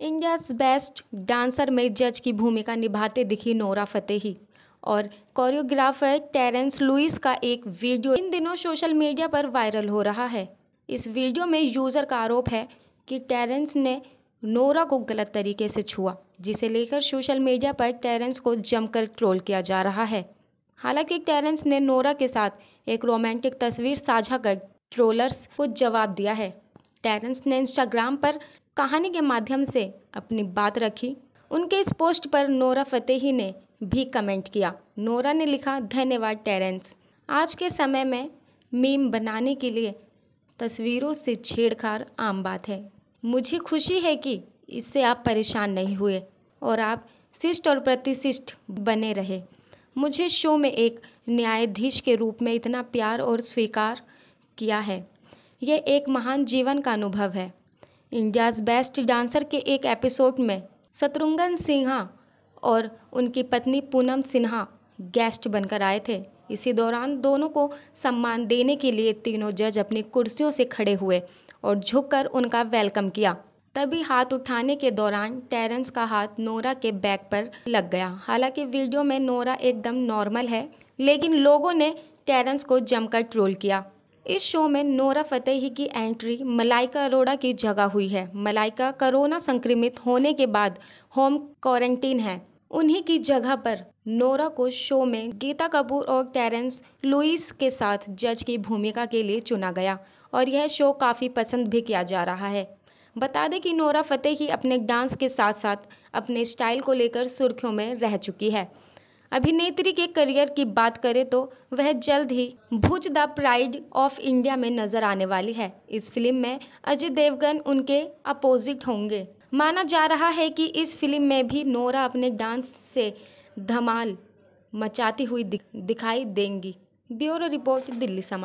India's best dancer में जज की भूमिका निभाते दिखी नोरा फतेही और कोरियोग्राफर टेरेंस लुइस का एक वीडियो इन दिनों सोशल मीडिया पर वायरल हो रहा है इस वीडियो में यूज़र का आरोप है कि टेरेंस ने नोरा को गलत तरीके से छुआ जिसे लेकर सोशल मीडिया पर टेरेंस को जमकर ट्रोल किया जा रहा है हालांकि टेरेंस ने नोरा के साथ एक रोमांटिक तस्वीर साझा कर ट्रोलर्स को जवाब दिया है टेरेंस ने इंस्टाग्राम पर कहानी के माध्यम से अपनी बात रखी उनके इस पोस्ट पर नोरा फतेही ने भी कमेंट किया नोरा ने लिखा धन्यवाद टेरेंस आज के समय में मीम बनाने के लिए तस्वीरों से छेड़छाड़ आम बात है मुझे खुशी है कि इससे आप परेशान नहीं हुए और आप शिष्ट और प्रतिशिष्ट बने रहे मुझे शो में एक न्यायाधीश के रूप में इतना प्यार और स्वीकार किया है यह एक महान जीवन का अनुभव है इंडियाज़ बेस्ट डांसर के एक एपिसोड में शत्रुघ्न सिन्हा और उनकी पत्नी पूनम सिन्हा गेस्ट बनकर आए थे इसी दौरान दोनों को सम्मान देने के लिए तीनों जज अपनी कुर्सियों से खड़े हुए और झुककर उनका वेलकम किया तभी हाथ उठाने के दौरान टेरेंस का हाथ नोरा के बैक पर लग गया हालांकि वीडियो में नोरा एकदम नॉर्मल है लेकिन लोगों ने टेरेंस को जमकर ट्रोल किया इस शो में नोरा फतेही की एंट्री मलाइका अरोड़ा की जगह हुई है मलाइका कोरोना संक्रमित होने के बाद होम क्वारंटीन है उन्हीं की जगह पर नोरा को शो में गीता कपूर और टेरेंस लुइस के साथ जज की भूमिका के लिए चुना गया और यह शो काफ़ी पसंद भी किया जा रहा है बता दें कि नोरा फतेही अपने डांस के साथ साथ अपने स्टाइल को लेकर सुर्खियों में रह चुकी है अभिनेत्री के करियर की बात करें तो वह जल्द ही Bhuj the pride of India में नजर आने वाली है इस फिल्म में अजय देवगन उनके अपोजिट होंगे माना जा रहा है कि इस फिल्म में भी नोरा अपने डांस से धमाल मचाती हुई दिखाई देंगी ब्यूरो रिपोर्ट दिल्ली समाचार